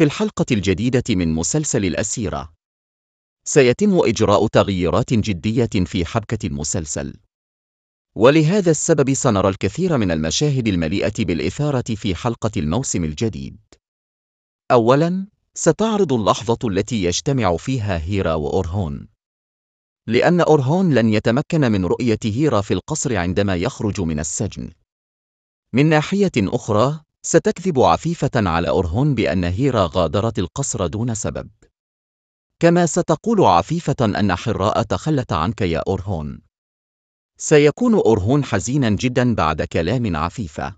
في الحلقة الجديدة من مسلسل الأسيرة سيتم إجراء تغييرات جدية في حبكة المسلسل ولهذا السبب سنرى الكثير من المشاهد المليئة بالإثارة في حلقة الموسم الجديد أولاً ستعرض اللحظة التي يجتمع فيها هيرا وأورهون لأن أورهون لن يتمكن من رؤية هيرا في القصر عندما يخرج من السجن من ناحية أخرى ستكذب عفيفة على أرهون بأن هيرا غادرت القصر دون سبب كما ستقول عفيفة أن حراء تخلت عنك يا أرهون سيكون أرهون حزينا جدا بعد كلام عفيفة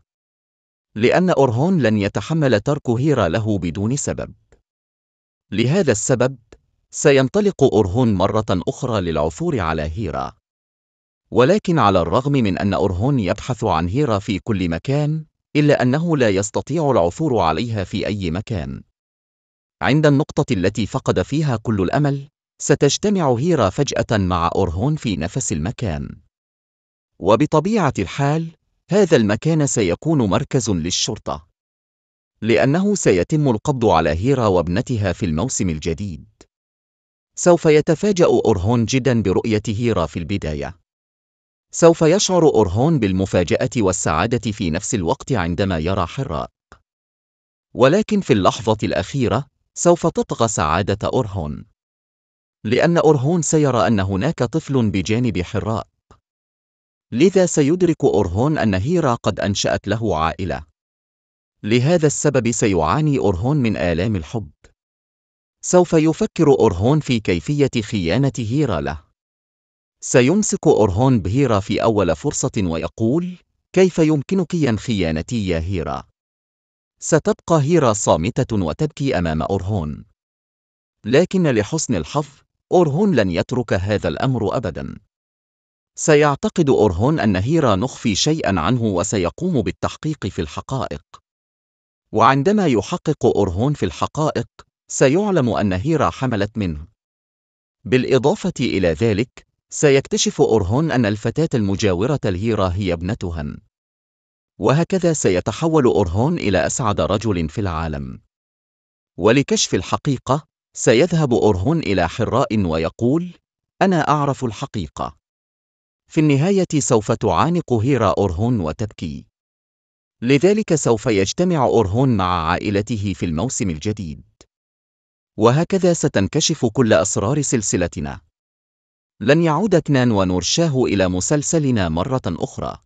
لأن أرهون لن يتحمل ترك هيرا له بدون سبب لهذا السبب سينطلق أرهون مرة أخرى للعثور على هيرا ولكن على الرغم من أن أرهون يبحث عن هيرا في كل مكان إلا أنه لا يستطيع العثور عليها في أي مكان. عند النقطة التي فقد فيها كل الأمل، ستجتمع هيرا فجأة مع أورهون في نفس المكان. وبطبيعة الحال، هذا المكان سيكون مركز للشرطة. لأنه سيتم القبض على هيرا وابنتها في الموسم الجديد. سوف يتفاجأ أورهون جدا برؤية هيرا في البداية. سوف يشعر أورهون بالمفاجأة والسعادة في نفس الوقت عندما يرى حراء. ولكن في اللحظة الأخيرة، سوف تطغى سعادة أورهون. لأن أورهون سيرى أن هناك طفل بجانب حراء. لذا سيدرك أورهون أن هيرا قد أنشأت له عائلة. لهذا السبب سيعاني أورهون من آلام الحب. سوف يفكر أورهون في كيفية خيانة هيرا له. سيمسك أورهون بهيرا في أول فرصة ويقول: كيف يمكنك ين خيانتي يا هيرا؟ ستبقى هيرا صامتة وتبكي أمام أورهون. لكن لحسن الحظ، أورهون لن يترك هذا الأمر أبداً. سيعتقد أورهون أن هيرا نخفي شيئاً عنه وسيقوم بالتحقيق في الحقائق. وعندما يحقق أورهون في الحقائق، سيعلم أن هيرا حملت منه. بالإضافة إلى ذلك، سيكتشف أورهون أن الفتاة المجاورة الهيرة هي ابنتهم. وهكذا سيتحول أورهون إلى أسعد رجل في العالم. ولكشف الحقيقة، سيذهب أورهون إلى حراء ويقول: أنا أعرف الحقيقة. في النهاية سوف تعانق هيرا أورهون وتبكي. لذلك سوف يجتمع أورهون مع عائلته في الموسم الجديد. وهكذا ستنكشف كل أسرار سلسلتنا. لن يعود كنان ونورشاه إلى مسلسلنا مرة أخرى.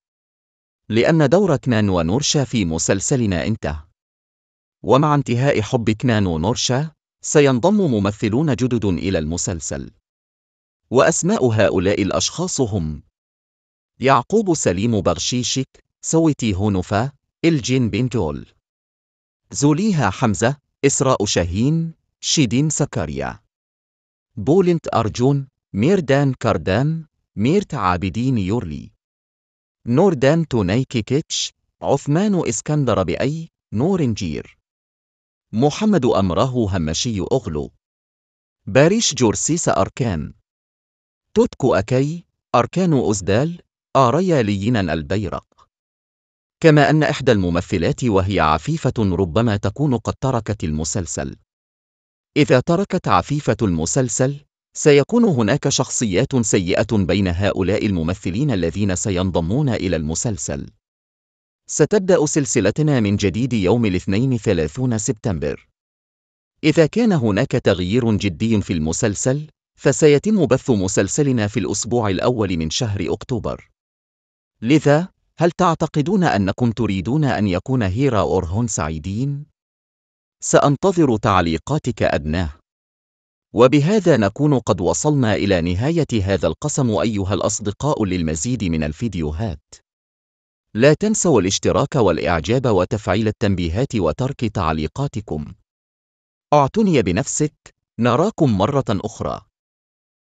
لأن دور كنان ونورشا في مسلسلنا انتهى. ومع انتهاء حب كنان ونورشا، سينضم ممثلون جدد إلى المسلسل. وأسماء هؤلاء الأشخاص هم يعقوب سليم بغشيشك، سويتي هونفا، الجين بنجول زوليها حمزة، إسراء شاهين، شيدين سكاريا بولنت أرجون، ميردان كاردان ميرت عابدين يورلي نوردان كيتش عثمان اسكندر بأي نورنجير محمد أمره همشي أغلو باريش جورسيس أركان توتكو أكي أركان أزدال آريا لينا البيرق كما أن إحدى الممثلات وهي عفيفة ربما تكون قد تركت المسلسل إذا تركت عفيفة المسلسل سيكون هناك شخصيات سيئة بين هؤلاء الممثلين الذين سينضمون إلى المسلسل. ستبدأ سلسلتنا من جديد يوم الاثنين 30 سبتمبر. إذا كان هناك تغيير جدي في المسلسل، فسيتم بث مسلسلنا في الأسبوع الأول من شهر أكتوبر. لذا، هل تعتقدون أنكم تريدون أن يكون هيرا أورهون سعيدين؟ سأنتظر تعليقاتك أدناه. وبهذا نكون قد وصلنا إلى نهاية هذا القسم أيها الأصدقاء للمزيد من الفيديوهات لا تنسوا الاشتراك والإعجاب وتفعيل التنبيهات وترك تعليقاتكم اعتني بنفسك نراكم مرة أخرى